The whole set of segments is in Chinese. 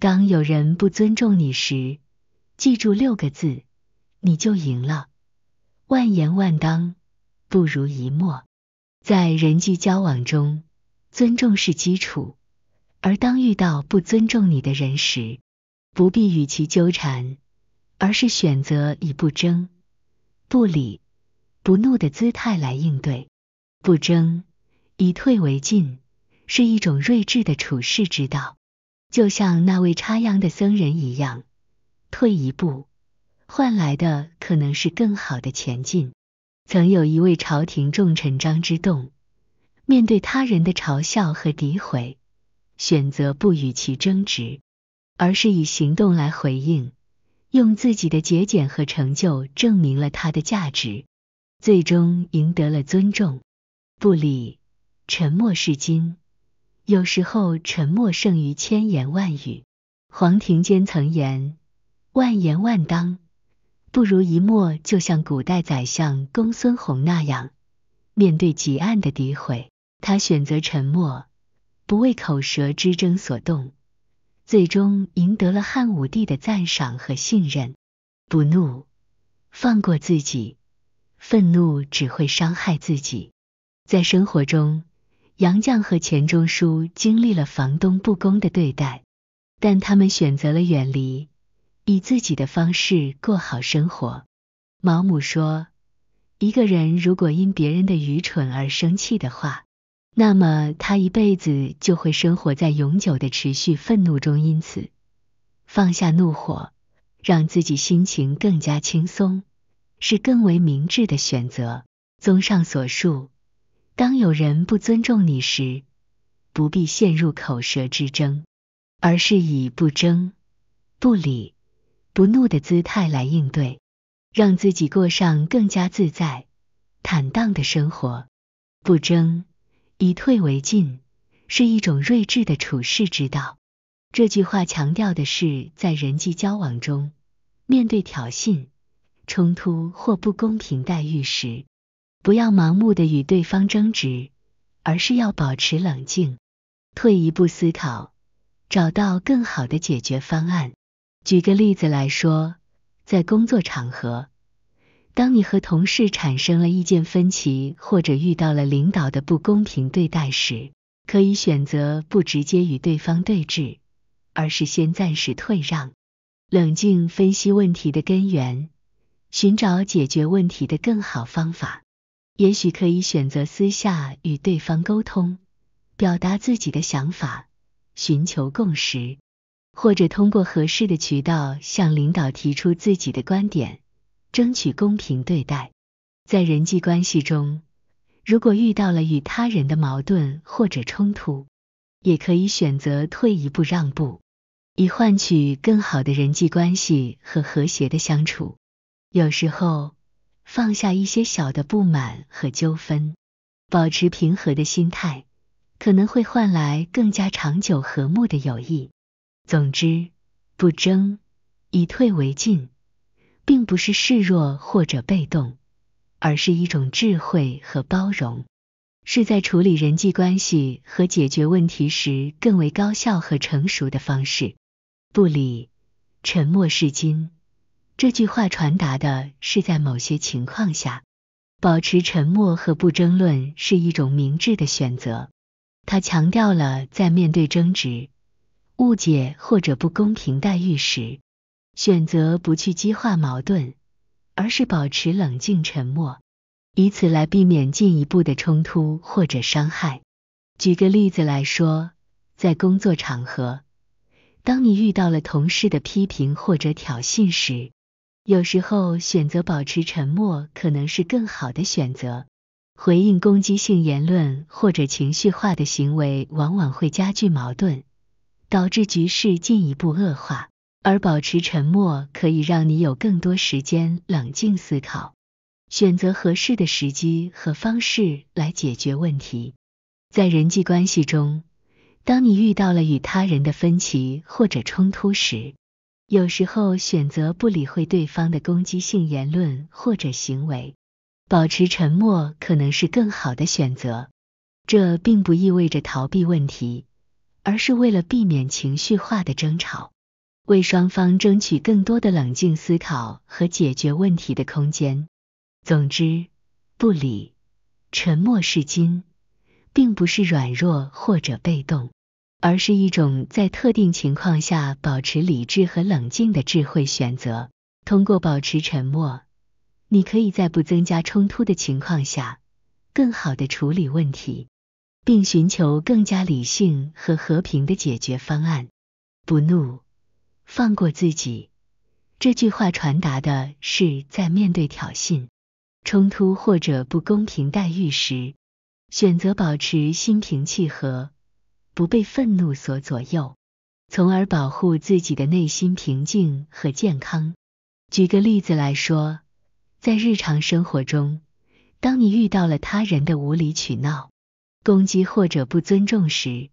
当有人不尊重你时，记住六个字，你就赢了。万言万当不如一默。在人际交往中，尊重是基础。而当遇到不尊重你的人时，不必与其纠缠，而是选择以不争、不理、不怒的姿态来应对。不争，以退为进，是一种睿智的处世之道。就像那位插秧的僧人一样，退一步，换来的可能是更好的前进。曾有一位朝廷重臣张之洞，面对他人的嘲笑和诋毁，选择不与其争执，而是以行动来回应，用自己的节俭和成就证明了他的价值，最终赢得了尊重。不理，沉默是金。有时候沉默胜于千言万语。黄庭坚曾言：“万言万当不如一默。”就像古代宰相公孙弘那样，面对极暗的诋毁，他选择沉默，不为口舌之争所动，最终赢得了汉武帝的赞赏和信任。不怒，放过自己，愤怒只会伤害自己。在生活中。杨绛和钱钟书经历了房东不公的对待，但他们选择了远离，以自己的方式过好生活。毛姆说，一个人如果因别人的愚蠢而生气的话，那么他一辈子就会生活在永久的持续愤怒中。因此，放下怒火，让自己心情更加轻松，是更为明智的选择。综上所述。当有人不尊重你时，不必陷入口舌之争，而是以不争、不理、不怒的姿态来应对，让自己过上更加自在、坦荡的生活。不争，以退为进，是一种睿智的处世之道。这句话强调的是，在人际交往中，面对挑衅、冲突或不公平待遇时。不要盲目的与对方争执，而是要保持冷静，退一步思考，找到更好的解决方案。举个例子来说，在工作场合，当你和同事产生了意见分歧，或者遇到了领导的不公平对待时，可以选择不直接与对方对峙，而是先暂时退让，冷静分析问题的根源，寻找解决问题的更好方法。也许可以选择私下与对方沟通，表达自己的想法，寻求共识；或者通过合适的渠道向领导提出自己的观点，争取公平对待。在人际关系中，如果遇到了与他人的矛盾或者冲突，也可以选择退一步让步，以换取更好的人际关系和和谐的相处。有时候。放下一些小的不满和纠纷，保持平和的心态，可能会换来更加长久和睦的友谊。总之，不争，以退为进，并不是示弱或者被动，而是一种智慧和包容，是在处理人际关系和解决问题时更为高效和成熟的方式。不理，沉默是金。这句话传达的是，在某些情况下，保持沉默和不争论是一种明智的选择。它强调了在面对争执、误解或者不公平待遇时，选择不去激化矛盾，而是保持冷静、沉默，以此来避免进一步的冲突或者伤害。举个例子来说，在工作场合，当你遇到了同事的批评或者挑衅时，有时候选择保持沉默可能是更好的选择。回应攻击性言论或者情绪化的行为往往会加剧矛盾，导致局势进一步恶化。而保持沉默可以让你有更多时间冷静思考，选择合适的时机和方式来解决问题。在人际关系中，当你遇到了与他人的分歧或者冲突时，有时候选择不理会对方的攻击性言论或者行为，保持沉默可能是更好的选择。这并不意味着逃避问题，而是为了避免情绪化的争吵，为双方争取更多的冷静思考和解决问题的空间。总之，不理、沉默是金，并不是软弱或者被动。而是一种在特定情况下保持理智和冷静的智慧选择。通过保持沉默，你可以在不增加冲突的情况下，更好的处理问题，并寻求更加理性和和平的解决方案。不怒，放过自己。这句话传达的是，在面对挑衅、冲突或者不公平待遇时，选择保持心平气和。不被愤怒所左右，从而保护自己的内心平静和健康。举个例子来说，在日常生活中，当你遇到了他人的无理取闹、攻击或者不尊重时，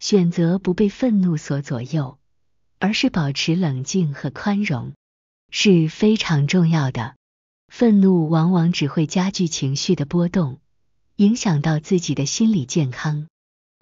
选择不被愤怒所左右，而是保持冷静和宽容，是非常重要的。愤怒往往只会加剧情绪的波动，影响到自己的心理健康。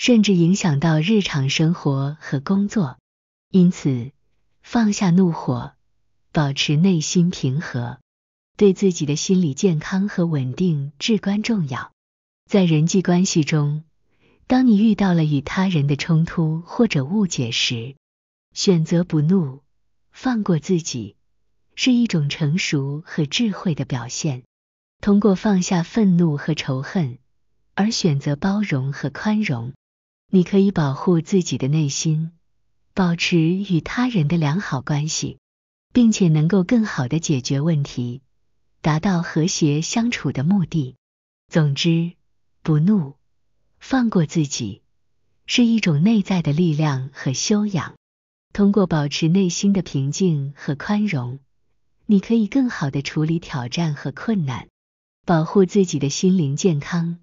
甚至影响到日常生活和工作，因此放下怒火，保持内心平和，对自己的心理健康和稳定至关重要。在人际关系中，当你遇到了与他人的冲突或者误解时，选择不怒，放过自己，是一种成熟和智慧的表现。通过放下愤怒和仇恨，而选择包容和宽容。你可以保护自己的内心，保持与他人的良好关系，并且能够更好的解决问题，达到和谐相处的目的。总之，不怒，放过自己，是一种内在的力量和修养。通过保持内心的平静和宽容，你可以更好的处理挑战和困难，保护自己的心灵健康，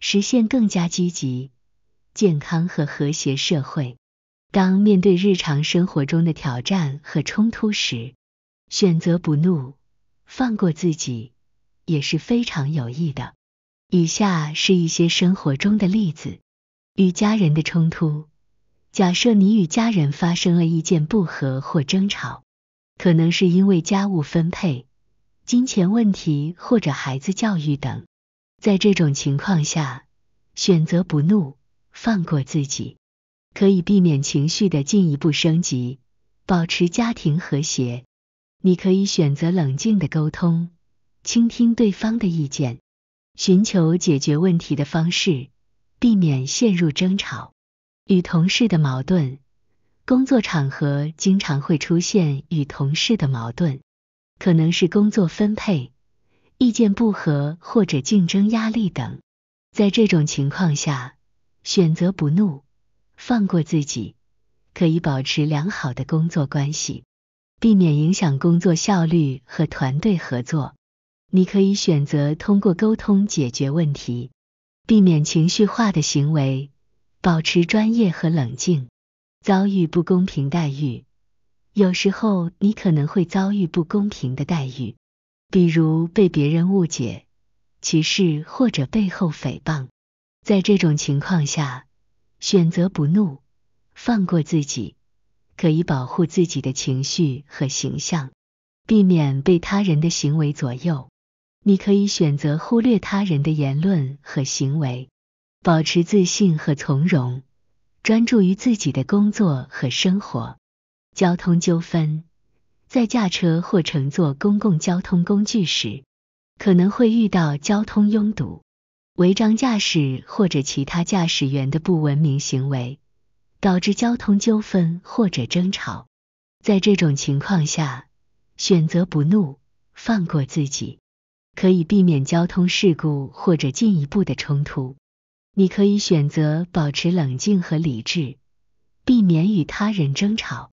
实现更加积极。健康和和谐社会。当面对日常生活中的挑战和冲突时，选择不怒，放过自己也是非常有益的。以下是一些生活中的例子：与家人的冲突。假设你与家人发生了意见不合或争吵，可能是因为家务分配、金钱问题或者孩子教育等。在这种情况下，选择不怒。放过自己，可以避免情绪的进一步升级，保持家庭和谐。你可以选择冷静的沟通，倾听对方的意见，寻求解决问题的方式，避免陷入争吵。与同事的矛盾，工作场合经常会出现与同事的矛盾，可能是工作分配、意见不合或者竞争压力等。在这种情况下，选择不怒，放过自己，可以保持良好的工作关系，避免影响工作效率和团队合作。你可以选择通过沟通解决问题，避免情绪化的行为，保持专业和冷静。遭遇不公平待遇，有时候你可能会遭遇不公平的待遇，比如被别人误解、歧视或者背后诽谤。在这种情况下，选择不怒，放过自己，可以保护自己的情绪和形象，避免被他人的行为左右。你可以选择忽略他人的言论和行为，保持自信和从容，专注于自己的工作和生活。交通纠纷，在驾车或乘坐公共交通工具时，可能会遇到交通拥堵。违章驾驶或者其他驾驶员的不文明行为导致交通纠纷或者争吵，在这种情况下，选择不怒，放过自己，可以避免交通事故或者进一步的冲突。你可以选择保持冷静和理智，避免与他人争吵，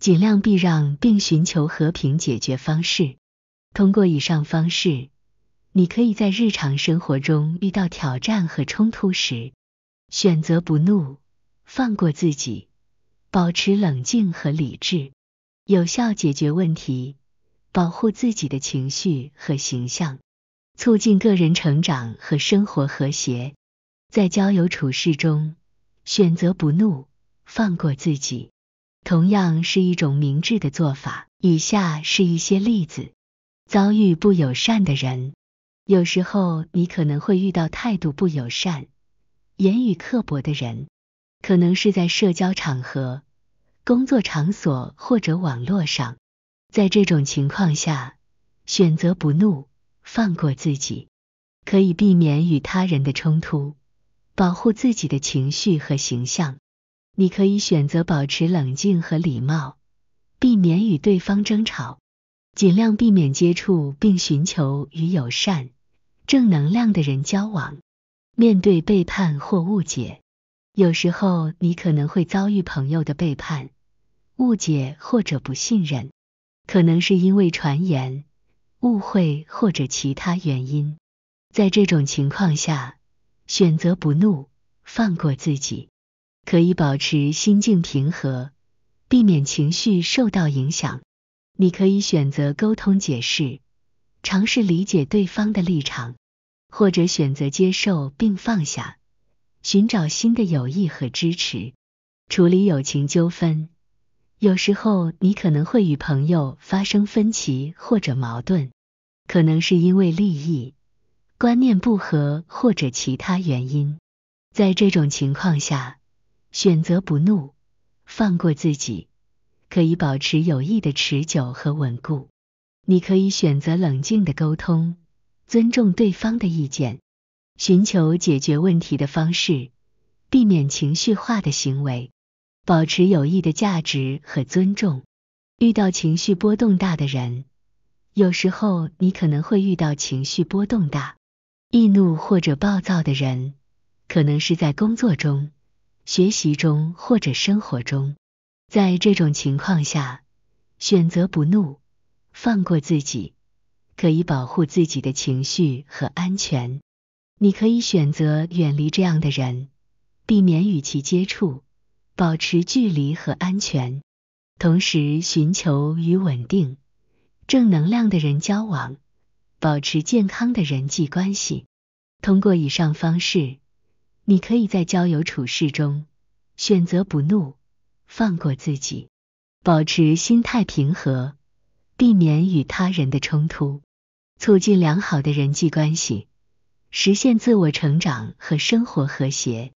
尽量避让并寻求和平解决方式。通过以上方式。你可以在日常生活中遇到挑战和冲突时，选择不怒，放过自己，保持冷静和理智，有效解决问题，保护自己的情绪和形象，促进个人成长和生活和谐。在交友处事中，选择不怒，放过自己，同样是一种明智的做法。以下是一些例子：遭遇不友善的人。有时候你可能会遇到态度不友善、言语刻薄的人，可能是在社交场合、工作场所或者网络上。在这种情况下，选择不怒，放过自己，可以避免与他人的冲突，保护自己的情绪和形象。你可以选择保持冷静和礼貌，避免与对方争吵。尽量避免接触，并寻求与友善、正能量的人交往。面对背叛或误解，有时候你可能会遭遇朋友的背叛、误解或者不信任，可能是因为传言、误会或者其他原因。在这种情况下，选择不怒，放过自己，可以保持心境平和，避免情绪受到影响。你可以选择沟通解释，尝试理解对方的立场，或者选择接受并放下，寻找新的友谊和支持。处理友情纠纷，有时候你可能会与朋友发生分歧或者矛盾，可能是因为利益、观念不合或者其他原因。在这种情况下，选择不怒，放过自己。可以保持友谊的持久和稳固。你可以选择冷静的沟通，尊重对方的意见，寻求解决问题的方式，避免情绪化的行为，保持友谊的价值和尊重。遇到情绪波动大的人，有时候你可能会遇到情绪波动大、易怒或者暴躁的人，可能是在工作中、学习中或者生活中。在这种情况下，选择不怒，放过自己，可以保护自己的情绪和安全。你可以选择远离这样的人，避免与其接触，保持距离和安全。同时，寻求与稳定、正能量的人交往，保持健康的人际关系。通过以上方式，你可以在交友处事中选择不怒。放过自己，保持心态平和，避免与他人的冲突，促进良好的人际关系，实现自我成长和生活和谐。